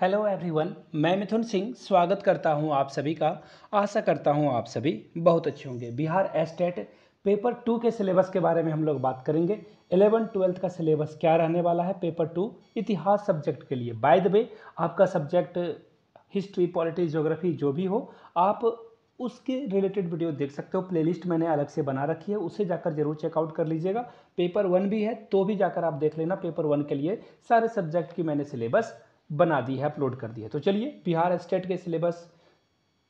hello everyone मैं मिथुन सिंह स्वागत करता हूं आप सभी का आशा करता हूं आप सभी बहुत अच्छे होंगे बिहार एस्टेट पेपर टू के सिलेबस के बारे में हम लोग बात करेंगे एलेवन ट्वेल्थ का सिलेबस क्या रहने वाला है पेपर टू इतिहास सब्जेक्ट के लिए बाय द वे आपका सब्जेक्ट हिस्ट्री पॉलिटिक्स जोग्राफी जो भी हो आप उसके रिलेटेड वीडियो देख सकते हो प्लेलिस्ट मैंने अलग से बना रखी है उसे जाकर जरूर चेकआउट कर लीजिएगा पेपर वन भी है तो भी जाकर आप देख लेना पेपर वन के लिए सारे सब्जेक्ट की मैंने सिलेबस बना दी है अपलोड कर दी है तो चलिए बिहार स्टेट के सिलेबस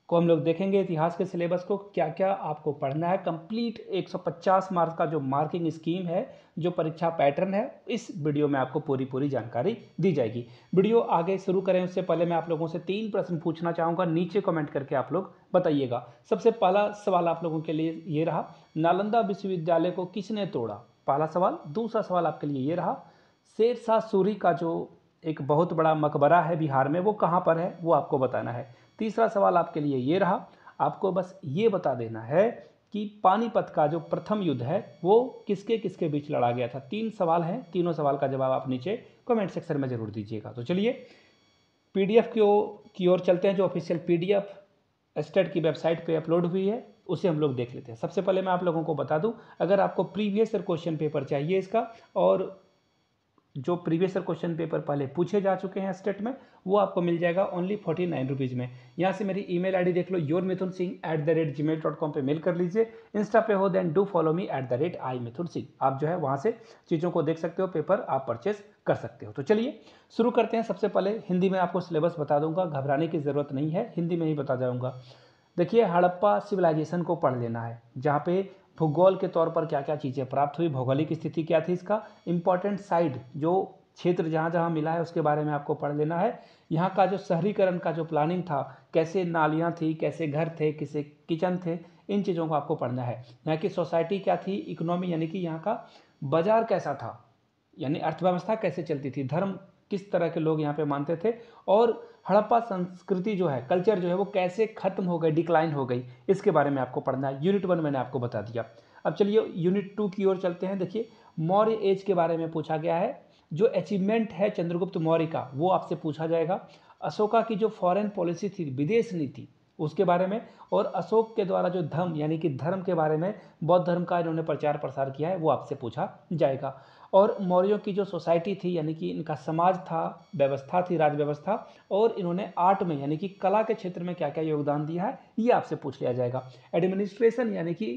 को हम लोग देखेंगे इतिहास के सिलेबस को क्या क्या आपको पढ़ना है कंप्लीट 150 मार्क्स का जो मार्किंग स्कीम है जो परीक्षा पैटर्न है इस वीडियो में आपको पूरी पूरी जानकारी दी जाएगी वीडियो आगे शुरू करें उससे पहले मैं आप लोगों से तीन प्रश्न पूछना चाहूँगा नीचे कमेंट करके आप लोग बताइएगा सबसे पहला सवाल आप लोगों के लिए ये रहा नालंदा विश्वविद्यालय को किसने तोड़ा पहला सवाल दूसरा सवाल आपके लिए ये रहा शेरशाह सूरी का जो एक बहुत बड़ा मकबरा है बिहार में वो कहाँ पर है वो आपको बताना है तीसरा सवाल आपके लिए ये रहा आपको बस ये बता देना है कि पानीपत का जो प्रथम युद्ध है वो किसके किसके बीच लड़ा गया था तीन सवाल हैं तीनों सवाल का जवाब आप नीचे कमेंट सेक्शन में ज़रूर दीजिएगा तो चलिए पीडीएफ की ओर चलते हैं जो ऑफिशियल पीडीएफ स्टेट की वेबसाइट पे अपलोड हुई है उसे हम लोग देख लेते हैं सबसे पहले मैं आप लोगों को बता दूं अगर आपको प्रीवियस ईयर क्वेश्चन पेपर चाहिए इसका और जो प्रीवियस क्वेश्चन पेपर पहले पूछे जा चुके हैं स्टेट में वो आपको मिल जाएगा ओनली फोर्टी नाइन रुपीज़ में यहाँ से मेरी ईमेल आईडी देख लो your Mithun Singh at the rate Gmail dot com पर मेल कर लीजिए इंस्टा पे हो then do follow me at the rate I Mithun Singh आप जो है वहाँ से चीज़ों को देख सकते हो पेपर आप परचेज कर सकते हो तो चलिए शुरू करते हैं सबसे पहले हिंदी में आपको सिलेबस बता दूंगा घबराने की ज़रूरत नहीं है हिंदी में ही बता जाऊँगा देखिए हड़प्पा सिविलाइजेशन को पढ़ लेना है जहाँ पे भूगोल के तौर पर क्या क्या चीज़ें प्राप्त हुई भौगोलिक स्थिति क्या थी इसका इम्पॉर्टेंट साइड जो क्षेत्र जहाँ जहाँ मिला है उसके बारे में आपको पढ़ लेना है यहाँ का जो शहरीकरण का जो प्लानिंग था कैसे नालियाँ थी कैसे घर थे किसे किचन थे इन चीज़ों को आपको पढ़ना है यहाँ की सोसाइटी क्या थी इकोनॉमी यानी कि यहाँ का बाजार कैसा था यानी अर्थव्यवस्था कैसे चलती थी धर्म किस तरह के लोग यहाँ पे मानते थे और हड़प्पा संस्कृति जो है कल्चर जो है वो कैसे खत्म हो गई डिक्लाइन हो गई इसके बारे में आपको पढ़ना है यूनिट वन मैंने आपको बता दिया अब चलिए यूनिट टू की ओर चलते हैं देखिए मौर्य एज के बारे में पूछा गया है जो अचीवमेंट है चंद्रगुप्त मौर्य का वो आपसे पूछा जाएगा अशोका की जो फॉरेन पॉलिसी थी विदेश नीति उसके बारे में और अशोक के द्वारा जो धर्म यानी कि धर्म के बारे में बौद्ध धर्म का इन्होंने प्रचार प्रसार किया है वो आपसे पूछा जाएगा और मौर्यों की जो सोसाइटी थी यानी कि इनका समाज था व्यवस्था थी राज व्यवस्था और इन्होंने आर्ट में यानी कि कला के क्षेत्र में क्या क्या योगदान दिया है ये आपसे पूछ लिया जाएगा एडमिनिस्ट्रेशन यानी कि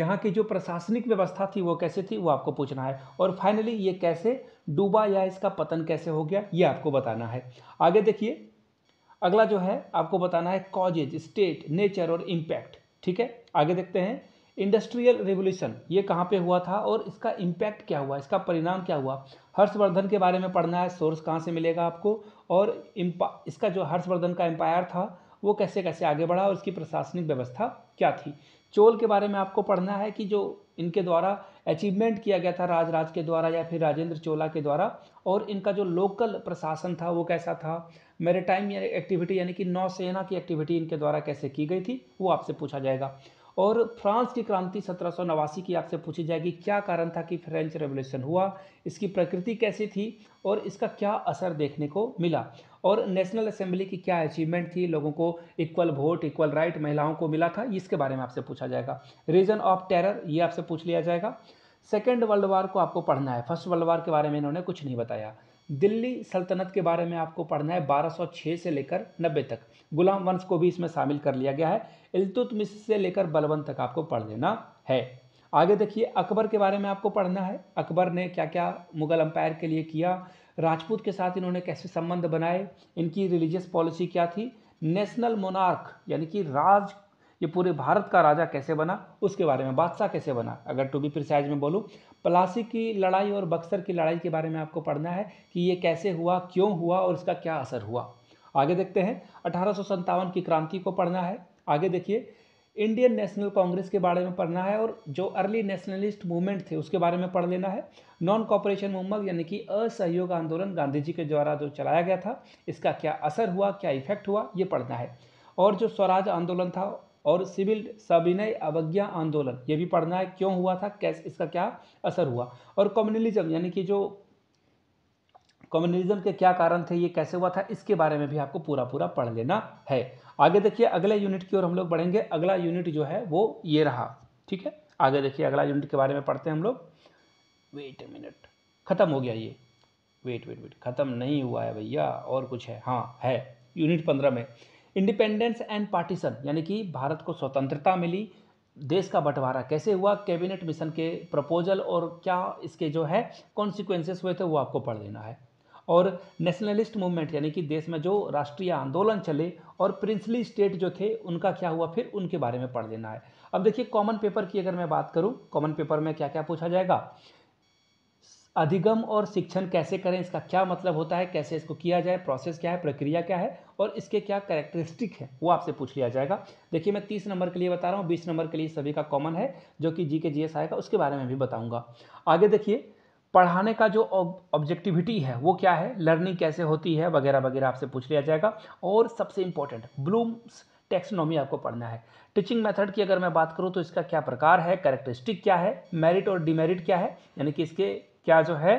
यहाँ की जो प्रशासनिक व्यवस्था थी वो कैसे थी वो आपको पूछना है और फाइनली ये कैसे डूबा या इसका पतन कैसे हो गया ये आपको बताना है आगे देखिए अगला जो है आपको बताना है कॉजेज स्टेट नेचर और इम्पैक्ट ठीक है आगे देखते हैं इंडस्ट्रियल रिवोल्यूशन ये कहाँ पे हुआ था और इसका इम्पैक्ट क्या हुआ इसका परिणाम क्या हुआ हर्षवर्धन के बारे में पढ़ना है सोर्स कहाँ से मिलेगा आपको और इसका जो हर्षवर्धन का एम्पायर था वो कैसे कैसे आगे बढ़ा और इसकी प्रशासनिक व्यवस्था क्या थी चोल के बारे में आपको पढ़ना है कि जो इनके द्वारा अचीवमेंट किया गया था राजराज के द्वारा या फिर राजेंद्र चोला के द्वारा और इनका जो लोकल प्रशासन था वो कैसा था मेरे टाइम एक्टिविटी यानी कि नौसेना की एक्टिविटी इनके द्वारा कैसे की गई थी वो आपसे पूछा जाएगा और फ्रांस की क्रांति सत्रह की आपसे पूछी जाएगी क्या कारण था कि फ्रेंच रेवोल्यूशन हुआ इसकी प्रकृति कैसी थी और इसका क्या असर देखने को मिला और नेशनल असेंबली की क्या अचीवमेंट थी लोगों को इक्वल वोट इक्वल राइट महिलाओं को मिला था इसके बारे में आपसे पूछा जाएगा रीजन ऑफ टेरर ये आपसे पूछ लिया जाएगा सेकेंड वर्ल्ड वार को आपको पढ़ना है फर्स्ट वर्ल्ड वार के बारे में इन्होंने कुछ नहीं बताया दिल्ली सल्तनत के बारे में आपको पढ़ना है 1206 से लेकर 90 तक गुलाम वंश को भी इसमें शामिल कर लिया गया है इलतुतमिस से लेकर बलवन तक आपको पढ़ लेना है आगे देखिए अकबर के बारे में आपको पढ़ना है अकबर ने क्या क्या मुगल अम्पायर के लिए किया राजपूत के साथ इन्होंने कैसे संबंध बनाए इनकी रिलीजियस पॉलिसी क्या थी नेशनल मोनार्क यानी कि राज ये पूरे भारत का राजा कैसे बना उसके बारे में बादशाह कैसे बना अगर टू बी प्रिसाइज में बोलूँ पलासी की लड़ाई और बक्सर की लड़ाई के बारे में आपको पढ़ना है कि ये कैसे हुआ क्यों हुआ और इसका क्या असर हुआ आगे देखते हैं अठारह की क्रांति को पढ़ना है आगे देखिए इंडियन नेशनल कांग्रेस के बारे में पढ़ना है और जो अर्ली नेशनलिस्ट मूवमेंट थे उसके बारे में पढ़ लेना है नॉन कॉपरेशन मूवमेंट यानी कि असहयोग आंदोलन गांधी जी के द्वारा जो चलाया गया था इसका क्या असर हुआ क्या इफेक्ट हुआ ये पढ़ना है और जो स्वराज आंदोलन था और सिविल सविनय अवज्ञा आंदोलन ये भी पढ़ना है क्यों हुआ था कैसे इसका क्या असर हुआ और कम्युनलिज्म यानी कि जो कम्युनलिज्म के क्या कारण थे ये कैसे हुआ था इसके बारे में भी आपको पूरा पूरा पढ़ लेना है आगे देखिए अगले यूनिट की ओर हम लोग बढ़ेंगे अगला यूनिट जो है वो ये रहा ठीक है आगे देखिए अगला यूनिट के बारे में पढ़ते हैं हम लोग वेट ए मिनट ख़त्म हो गया ये वेट वेट वेट ख़त्म नहीं हुआ है भैया और कुछ है हाँ है यूनिट पंद्रह में इंडिपेंडेंस एंड पार्टीशन यानी कि भारत को स्वतंत्रता मिली देश का बंटवारा कैसे हुआ कैबिनेट मिशन के प्रपोजल और क्या इसके जो है कॉन्सिक्वेंसेस हुए थे वो आपको पढ़ लेना है और नेशनलिस्ट मूवमेंट यानी कि देश में जो राष्ट्रीय आंदोलन चले और प्रिंसली स्टेट जो थे उनका क्या हुआ फिर उनके बारे में पढ़ लेना है अब देखिए कॉमन पेपर की अगर मैं बात करूँ कॉमन पेपर में क्या क्या पूछा जाएगा अधिगम और शिक्षण कैसे करें इसका क्या मतलब होता है कैसे इसको किया जाए प्रोसेस क्या है प्रक्रिया क्या है और इसके क्या करेक्टरिस्टिक है वो आपसे पूछ लिया जाएगा देखिए मैं तीस नंबर के लिए बता रहा हूँ बीस नंबर के लिए सभी का कॉमन है जो कि जी के जी एस आएगा उसके बारे में भी बताऊँगा आगे देखिए पढ़ाने का जो ऑब्जेक्टिविटी है वो क्या है लर्निंग कैसे होती है वगैरह वगैरह आपसे पूछ लिया जाएगा और सबसे इम्पोर्टेंट ब्लूम्स टेक्सोनॉमी आपको पढ़ना है टीचिंग मेथड की अगर मैं बात करूँ तो इसका क्या प्रकार है करेक्टरिस्टिक क्या है मेरिट और डिमेरिट क्या है यानी कि इसके क्या जो है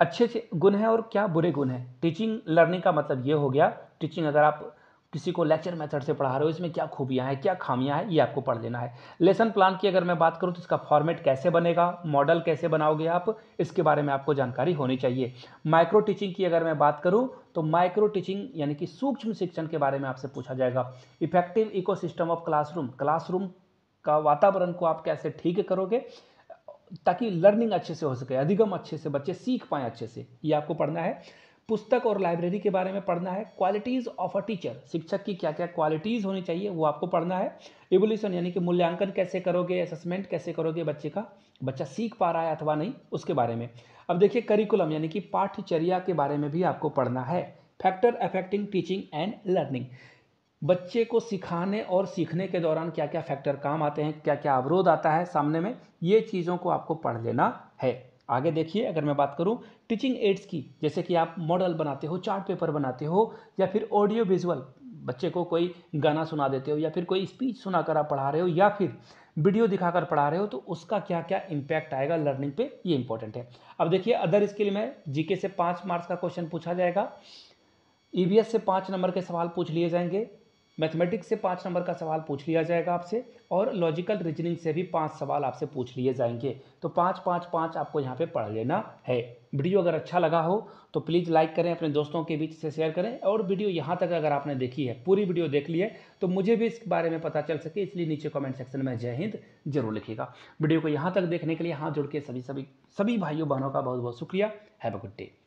अच्छे अच्छे गुण हैं और क्या बुरे गुण हैं टीचिंग लर्निंग का मतलब ये हो गया टीचिंग अगर आप किसी को लेक्चर मेथड से पढ़ा रहे हो इसमें क्या खूबियाँ हैं क्या खामियाँ हैं ये आपको पढ़ लेना है लेसन प्लान की अगर मैं बात करूँ तो इसका फॉर्मेट कैसे बनेगा मॉडल कैसे बनाओगे आप इसके बारे में आपको जानकारी होनी चाहिए माइक्रो टीचिंग की अगर मैं बात करूँ तो माइक्रो टीचिंग यानी कि सूक्ष्म शिक्षण के बारे में आपसे पूछा जाएगा effective ecosystem of classroom classroom का वातावरण को आप कैसे ठीक करोगे ताकि लर्निंग अच्छे से हो सके अधिगम अच्छे से बच्चे सीख पाएँ अच्छे से ये आपको पढ़ना है पुस्तक और लाइब्रेरी के बारे में पढ़ना है क्वालिटीज़ ऑफ अ टीचर शिक्षक की क्या क्या क्वालिटीज़ होनी चाहिए वो आपको पढ़ना है एवोल्यूशन यानी कि मूल्यांकन कैसे करोगे असेसमेंट कैसे करोगे बच्चे का बच्चा सीख पा रहा है अथवा नहीं उसके बारे में अब देखिए करिकुलम यानी कि पाठ्यचर्या के बारे में भी आपको पढ़ना है factor affecting teaching and learning बच्चे को सिखाने और सीखने के दौरान क्या क्या फैक्टर काम आते हैं क्या क्या अवरोध आता है सामने में ये चीज़ों को आपको पढ़ लेना है आगे देखिए अगर मैं बात करूं टीचिंग एड्स की जैसे कि आप मॉडल बनाते हो चार्ट पेपर बनाते हो या फिर ऑडियो विजुअल बच्चे को कोई गाना सुना देते हो या फिर कोई स्पीच सुना कर आप पढ़ा रहे हो या फिर वीडियो दिखाकर पढ़ा रहे हो तो उसका क्या क्या इम्पैक्ट आएगा लर्निंग पे ये इंपॉर्टेंट है अब देखिए अदर स्किल में जीके से पाँच मार्क्स का क्वेश्चन पूछा जाएगा ईवीएस e से पाँच नंबर के सवाल पूछ लिए जाएंगे मैथमेटिक्स से पाँच नंबर का सवाल पूछ लिया जाएगा आपसे और लॉजिकल रीजनिंग से भी पाँच सवाल आपसे पूछ लिए जाएंगे तो पाँच पाँच पाँच आपको यहाँ पे पढ़ लेना है वीडियो अगर अच्छा लगा हो तो प्लीज़ लाइक करें अपने दोस्तों के बीच से शेयर करें और वीडियो यहाँ तक अगर आपने देखी है पूरी वीडियो देख ली है तो मुझे भी इस बारे में पता चल सके इसलिए नीचे कमेंट सेक्शन में जय हिंद जरूर लिखिएगा वीडियो को यहाँ तक देखने के लिए हाथ जुड़ के सभी सभी सभी भाइयों बहनों का बहुत बहुत शुक्रिया हैव अ गुड डे